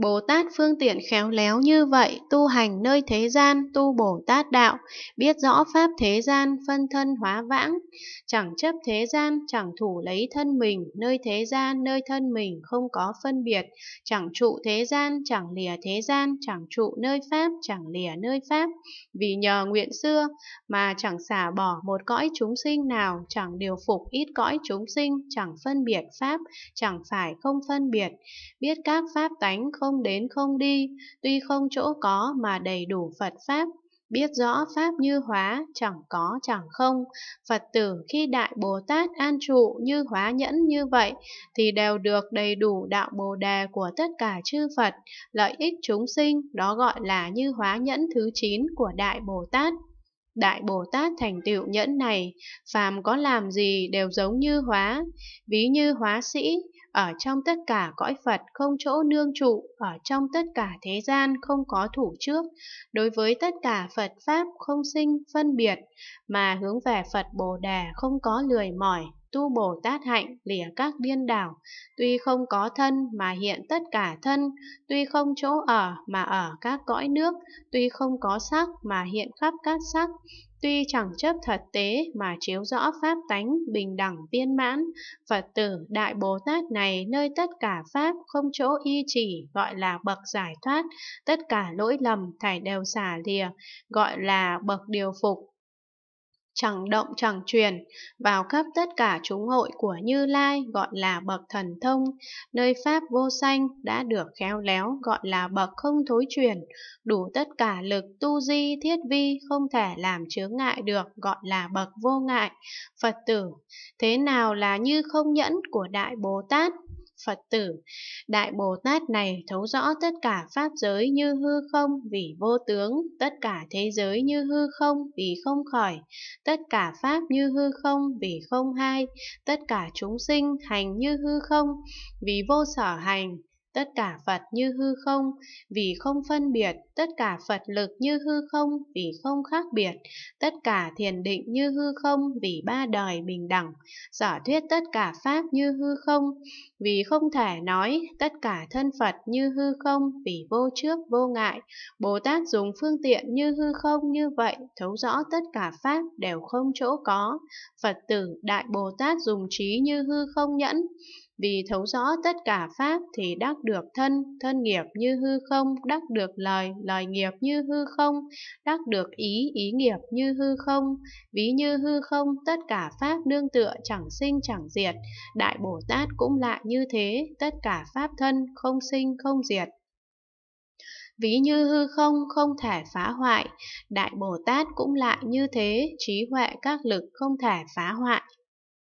Bồ Tát phương tiện khéo léo như vậy, tu hành nơi thế gian, tu Bồ Tát đạo, biết rõ pháp thế gian, phân thân hóa vãng, chẳng chấp thế gian, chẳng thủ lấy thân mình, nơi thế gian, nơi thân mình không có phân biệt, chẳng trụ thế gian, chẳng lìa thế gian, chẳng trụ nơi pháp, chẳng lìa nơi pháp, vì nhờ nguyện xưa mà chẳng xả bỏ một cõi chúng sinh nào, chẳng điều phục ít cõi chúng sinh, chẳng phân biệt pháp, chẳng phải không phân biệt, biết các pháp tánh không không đến không đi, tuy không chỗ có mà đầy đủ Phật Pháp, biết rõ Pháp như hóa, chẳng có chẳng không. Phật tử khi Đại Bồ Tát an trụ như hóa nhẫn như vậy, thì đều được đầy đủ đạo Bồ Đề của tất cả chư Phật, lợi ích chúng sinh, đó gọi là như hóa nhẫn thứ 9 của Đại Bồ Tát. Đại Bồ Tát thành tựu nhẫn này, phàm có làm gì đều giống như hóa, ví như hóa sĩ, ở trong tất cả cõi Phật không chỗ nương trụ, ở trong tất cả thế gian không có thủ trước, đối với tất cả Phật Pháp không sinh phân biệt, mà hướng về Phật Bồ Đà không có lười mỏi, tu Bồ Tát hạnh lìa các biên đảo, tuy không có thân mà hiện tất cả thân, tuy không chỗ ở mà ở các cõi nước, tuy không có sắc mà hiện khắp các sắc, tuy chẳng chấp thật tế mà chiếu rõ pháp tánh bình đẳng viên mãn, Phật tử Đại Bồ Tát này nơi tất cả pháp không chỗ y chỉ gọi là bậc giải thoát, tất cả lỗi lầm thải đều xả lìa, gọi là bậc điều phục chẳng động chẳng truyền, vào khắp tất cả chúng hội của Như Lai gọi là bậc thần thông, nơi Pháp vô sanh đã được khéo léo gọi là bậc không thối truyền, đủ tất cả lực tu di thiết vi không thể làm chướng ngại được gọi là bậc vô ngại. Phật tử, thế nào là như không nhẫn của Đại Bồ Tát? Phật tử, Đại Bồ Tát này thấu rõ tất cả Pháp giới như hư không vì vô tướng, tất cả thế giới như hư không vì không khỏi, tất cả Pháp như hư không vì không hai, tất cả chúng sinh hành như hư không vì vô sở hành, tất cả Phật như hư không, vì không phân biệt, tất cả Phật lực như hư không, vì không khác biệt, tất cả thiền định như hư không, vì ba đời bình đẳng, sở thuyết tất cả Pháp như hư không, vì không thể nói, tất cả thân Phật như hư không, vì vô trước vô ngại, Bồ Tát dùng phương tiện như hư không như vậy, thấu rõ tất cả Pháp đều không chỗ có, Phật tử Đại Bồ Tát dùng trí như hư không nhẫn, vì thấu rõ tất cả pháp thì đắc được thân, thân nghiệp như hư không, đắc được lời, lời nghiệp như hư không, đắc được ý, ý nghiệp như hư không. Ví như hư không, tất cả pháp nương tựa chẳng sinh chẳng diệt. Đại Bồ Tát cũng lại như thế, tất cả pháp thân không sinh không diệt ví như hư không không thể phá hoại, Đại Bồ Tát cũng lại như thế, trí huệ các lực không thể phá hoại.